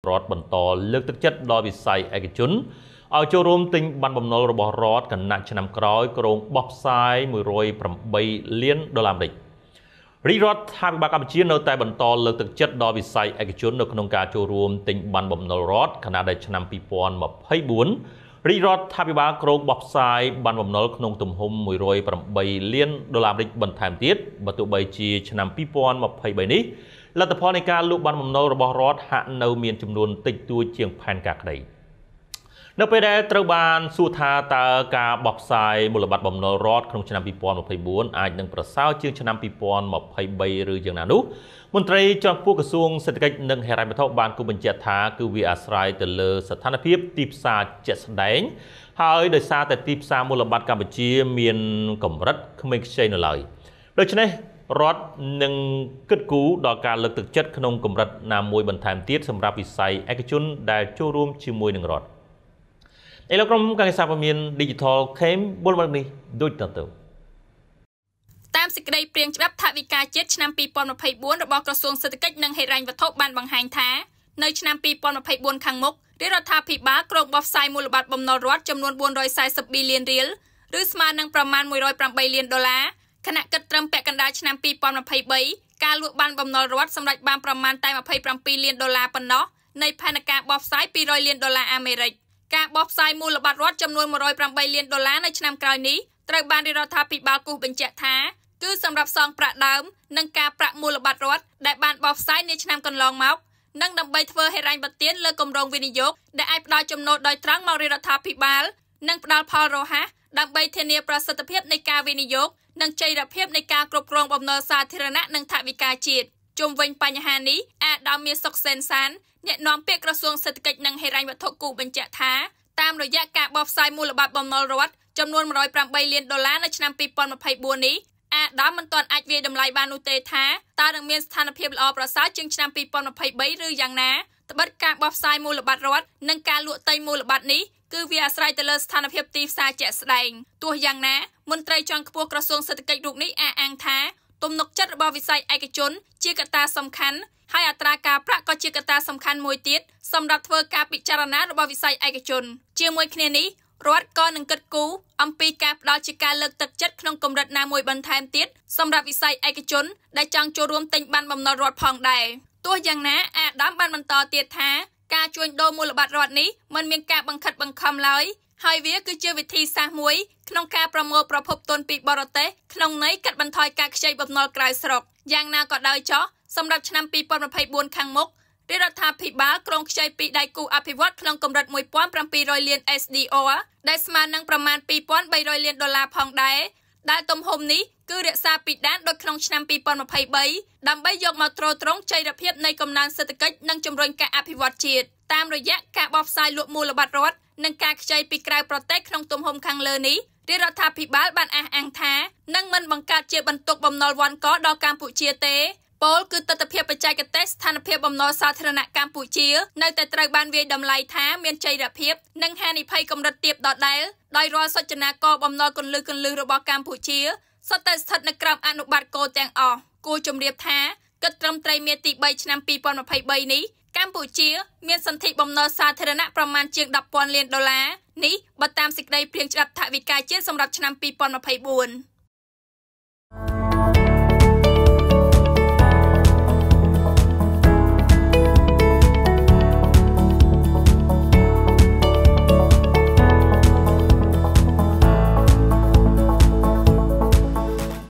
រដ្ឋបន្តលើកទឹកចិត្តដល់វិស័យឯកជនឲ្យចូលរួមទិញបានបំណុលរបស់រដ្ឋកណាត់ឆ្នាំក្រោយក្រុងបោះផ្សាយ108លានដុល្លារអាមេរិករាជរដ្ឋាភិបាលកម្ពុជានៅតែបន្តលើកទឹកចិត្តដល់វិស័យឯកជននៅក្នុងការចូលរួមទិញបានបំណុលរដ្ឋខណៈដែលឆ្នាំ2024រាជរដ្ឋាភិបាលក្រុងបោះផ្សាយបានបំណុលក្នុងទំហំ108លានដុល្លារអាមេរិកបន្ថែមទៀតបើទោះបីជាឆ្នាំ2023នេះលទ្ធផលនៃការលូកបានបំណុលរបស់រដ្ឋហាក់នៅមានចំនួនតិចតួចជាងផែនការក្តីនៅពេលដែលត្រូវបានសួរថាតើការបោះផ្សាយមូលបត្របំណុលរដ្ឋក្នុងឆ្នាំ2024អាចនឹងប្រសើរជាងឆ្នាំ2023ឬយ៉ាងណានោះមន្ត្រីជាន់ខ្ពស់ក្រសួងសេដ្ឋកិច្ចនិងហិរញ្ញវត្ថុបានគូបញ្ជាក់ថាគឺវាអាស្រ័យទៅលើស្ថានភាពទីផ្សារជាក់ស្ដែងហើយដោយសារតែទីផ្សារមូលបត្រកម្ពុជាមានកម្រិតគ្មានខ្ចីនៅឡើយដូច្នេះរដ្ឋនឹងគិតគូរដល់ការលើកទឹកចិត្តក្នុងកម្រិតណាមួយបន្ថែមទៀតសម្រាប់វិស័យឯកជនដែលចូលរួមជាមួយនឹងរដ្ឋឥឡូវក្រុមការងារសារព័ត៌មាន Digital Came បុលមកនេះដូចតទៅតាមសេចក្តីព្រៀងច្បាប់ថាវិការជាតិឆ្នាំ2024របស់ក្រសួងសេដ្ឋកិច្ចនិងហិរញ្ញវត្ថុបានបង្ហាញថានៅឆ្នាំ2024ខាងមុខរាជរដ្ឋាភិបាលក្រុងបោះផ្សាយមូលបត្របំណុលរដ្ឋចំនួន440ប៊ីលានរៀលឬស្មើនឹងប្រមាណ108លានដុល្លារខណៈគិតត្រឹមពាក់កណ្ដាលឆ្នាំ2023ការលក់បានបំណុលរដ្ឋសម្រេចបានប្រមាណតែ27លានដុល្លារប៉ុណ្ណោះនៃផែនការបោះផ្សាយ200លានដុល្លារអាមេរិកការបោះផ្សាយមូលបត្ររដ្ឋចំនួន108លានដុល្លារនៅឆ្នាំក្រោយនេះត្រូវបានរដ្ឋាភិបាលគូសបញ្ជាក់ថាគឺសម្រាប់សងប្រាក់ដើមនិងការប្រាក់មូលបត្ររដ្ឋដែលបានបោះផ្សាយនាឆ្នាំកន្លងមក និងដើម្បីធ្វើហេរ៉ាញ់បទានលើគម្រោងវិនិយោគដែលអាចផ្ដល់ចំណូលដោយត្រង់មករដ្ឋាភិបាលនិងផ្ដល់ផលរហ័សដើម្បីធានាប្រសិទ្ធភាពនៃការវិនិយោគនិងចីរភាពនៃការគ្រប់គ្រងបំណុលសាធារណៈនិងថវិកាជាតិជុំវិញបញ្ហានេះអាដាមមានសុកសេនសានអ្នកនាំពាក្យក្រសួងសេដ្ឋកិច្ចនិងហិរញ្ញវត្ថុគូបញ្ជាក់ថាតាមរយៈការបោះផ្សាយមូលបត្របំណុលរដ្ឋចំនួន108លានដុល្លារនៅឆ្នាំ2024នេះអាដាមមិនទាន់អាចវាយតម្លៃបាននោះទេថាតើនឹងមានស្ថានភាពល្អប្រសើរជាងឆ្នាំ2023ឬយ៉ាងណាត្បិតការបោះផ្សាយមូលបត្ររដ្ឋនិងការលក់ទិញមូលបត្រនេះគឺវាអាស្រ័យទៅលើស្ថានភាពទីផ្សារជាក់ស្ដែងទោះយ៉ាងណាមន្ត្រីជាន់ខ្ពស់ក្រសួងសេដ្ឋកិច្ចរូបនេះអះអាងថាទំនុកចិត្តរបស់វិស័យឯកជន ជាកត្តាសំខាន់ហើយអត្រាការប្រាក់ក៏ជាកត្តាសំខាន់មួយទៀតសម្រាប់ធ្វើការពិចារណារបស់វិស័យឯកជន ជាមួយគ្នានេះរដ្ឋក៏នឹងគិតគូរអំពីការផ្តល់ជាការលើកទឹកចិត្តក្នុងកម្រិតណាមួយបន្ថែមទៀតសម្រាប់វិស័យឯកជនដែលចង់ចូលរួមទិញបានបំណុលរដ្ឋផងដែរទោះយ៉ាងណា អាដាមបានបន្តទៀតថាការជួញដូរមូលបត្ររដ្ឋនេះមិនមានការបង្ខិតបង្ខំឡើយហើយវាគឺជាវិធីសាស្ត្រមួយក្នុងការប្រមូលប្រភពទុនពីបរទេសក្នុងន័យកាត់បន្ថយការខ្ចីបំណុលក្រៅស្រុកយ៉ាងណាក៏ដោយចោះសម្រាប់ឆ្នាំ2024ខាងមុខរដ្ឋាភិបាលក្រុងខ្ចីពីដៃគូអភិវឌ្ឍក្នុងកម្រិត1700លាន SDR ដែលស្មើនឹងប្រមាណ2300លានដុល្លារផងដែរដែលទំហំនេះគឺរក្សាពីដែនដូចក្នុងឆ្នាំ2023ដើម្បីយកមកទ្រទ្រង់ចីរភាពនៃកំណើនសេដ្ឋកិច្ចនិងជំរុញការអភិវឌ្ឍជាតិតាមរយៈការបោះផ្សាយលក់មូលបត្ររដ្ឋនិងការខ្ចីពីក្រៅប្រទេសក្នុងទំហំខាងលើនេះរាជរដ្ឋាភិបាលបានអះអាងថានឹងមិនបង្កើតជាបន្ទុកបំណុលវ៉ាន់កដល់កម្ពុជាទេពលគឺទស្សនវិជ្ជាបច្ចេកទេសស្ថានភាពបំណុលសាធារណៈកម្ពុជានៅតែត្រូវបានវាយតម្លៃថាមានចីរភាពនិងហានិភ័យកម្រិតទាបដដែលដោយរាល់សុចនាករបំណុលគន្លឹះគន្លឹះរបស់កម្ពុជាសុទ្ធតែស្ថិតនៅក្រោមអនុបត្តិកោទាំងអស់គួរជំរាបថាគិតត្រឹមត្រីមាសទី3ឆ្នាំ2023នេះកម្ពុជា មានសន្ធិបំណុលសាធារណៈប្រមាណជាង10,000លានដុល្លារនេះបើតាមសេចក្តីព្រៀងច្បាប់ថវិកាជាតិសម្រាប់ឆ្នាំ2024